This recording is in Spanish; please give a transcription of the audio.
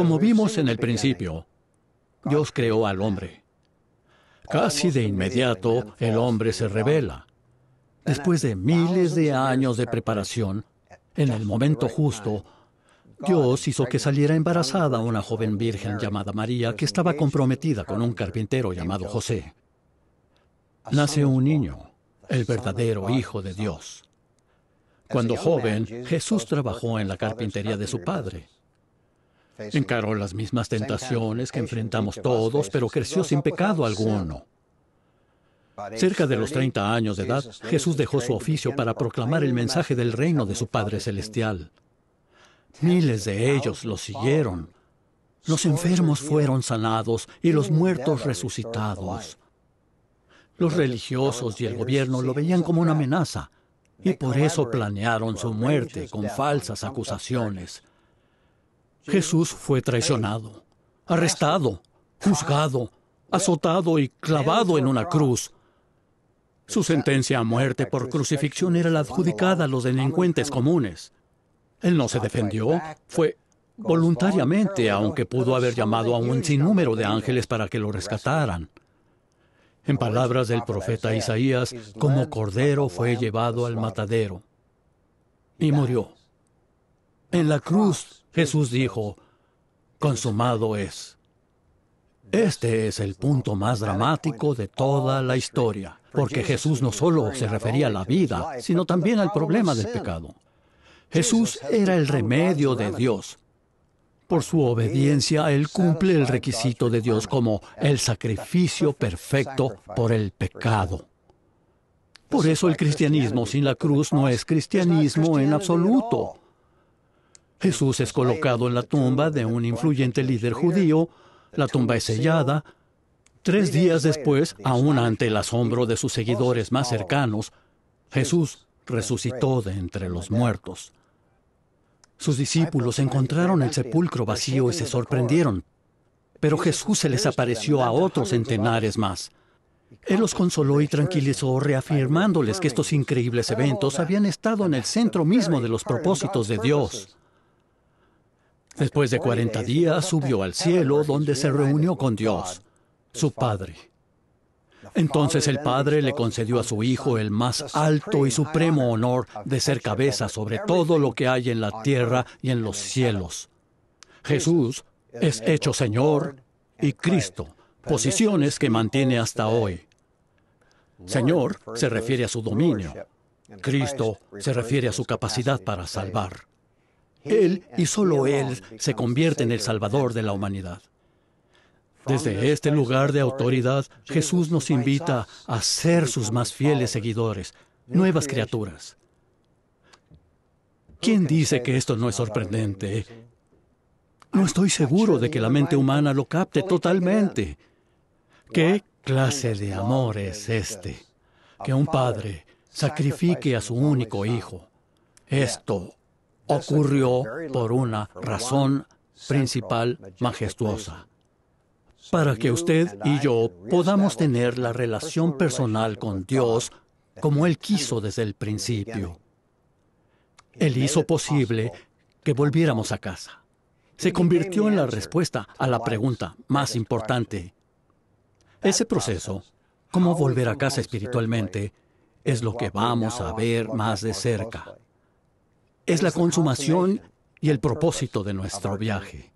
Como vimos en el principio, Dios creó al hombre. Casi de inmediato el hombre se revela. Después de miles de años de preparación, en el momento justo, Dios hizo que saliera embarazada una joven virgen llamada María que estaba comprometida con un carpintero llamado José. Nace un niño, el verdadero Hijo de Dios. Cuando joven, Jesús trabajó en la carpintería de su padre Encaró las mismas tentaciones que enfrentamos todos, pero creció sin pecado alguno. Cerca de los 30 años de edad, Jesús dejó su oficio para proclamar el mensaje del reino de su Padre Celestial. Miles de ellos lo siguieron. Los enfermos fueron sanados y los muertos resucitados. Los religiosos y el gobierno lo veían como una amenaza y por eso planearon su muerte con falsas acusaciones. Jesús fue traicionado, arrestado, juzgado, azotado y clavado en una cruz. Su sentencia a muerte por crucifixión era la adjudicada a los delincuentes comunes. Él no se defendió, fue voluntariamente, aunque pudo haber llamado a un sinnúmero de ángeles para que lo rescataran. En palabras del profeta Isaías, como cordero fue llevado al matadero y murió. En la cruz Jesús dijo, consumado es. Este es el punto más dramático de toda la historia, porque Jesús no solo se refería a la vida, sino también al problema del pecado. Jesús era el remedio de Dios. Por su obediencia, Él cumple el requisito de Dios como el sacrificio perfecto por el pecado. Por eso el cristianismo sin la cruz no es cristianismo en absoluto. Jesús es colocado en la tumba de un influyente líder judío, la tumba es sellada, tres días después, aún ante el asombro de sus seguidores más cercanos, Jesús resucitó de entre los muertos. Sus discípulos encontraron el sepulcro vacío y se sorprendieron, pero Jesús se les apareció a otros centenares más. Él los consoló y tranquilizó, reafirmándoles que estos increíbles eventos habían estado en el centro mismo de los propósitos de Dios. Después de 40 días subió al cielo donde se reunió con Dios, su Padre. Entonces el Padre le concedió a su Hijo el más alto y supremo honor de ser cabeza sobre todo lo que hay en la tierra y en los cielos. Jesús es hecho Señor y Cristo, posiciones que mantiene hasta hoy. Señor se refiere a su dominio. Cristo se refiere a su capacidad para salvar. Él y solo Él se convierte en el Salvador de la humanidad. Desde este lugar de autoridad, Jesús nos invita a ser sus más fieles seguidores, nuevas criaturas. ¿Quién dice que esto no es sorprendente? No estoy seguro de que la mente humana lo capte totalmente. ¿Qué clase de amor es este? Que un padre sacrifique a su único hijo. Esto ocurrió por una razón principal majestuosa para que usted y yo podamos tener la relación personal con Dios como Él quiso desde el principio. Él hizo posible que volviéramos a casa. Se convirtió en la respuesta a la pregunta más importante. Ese proceso, cómo volver a casa espiritualmente, es lo que vamos a ver más de cerca es la consumación y el propósito de nuestro viaje.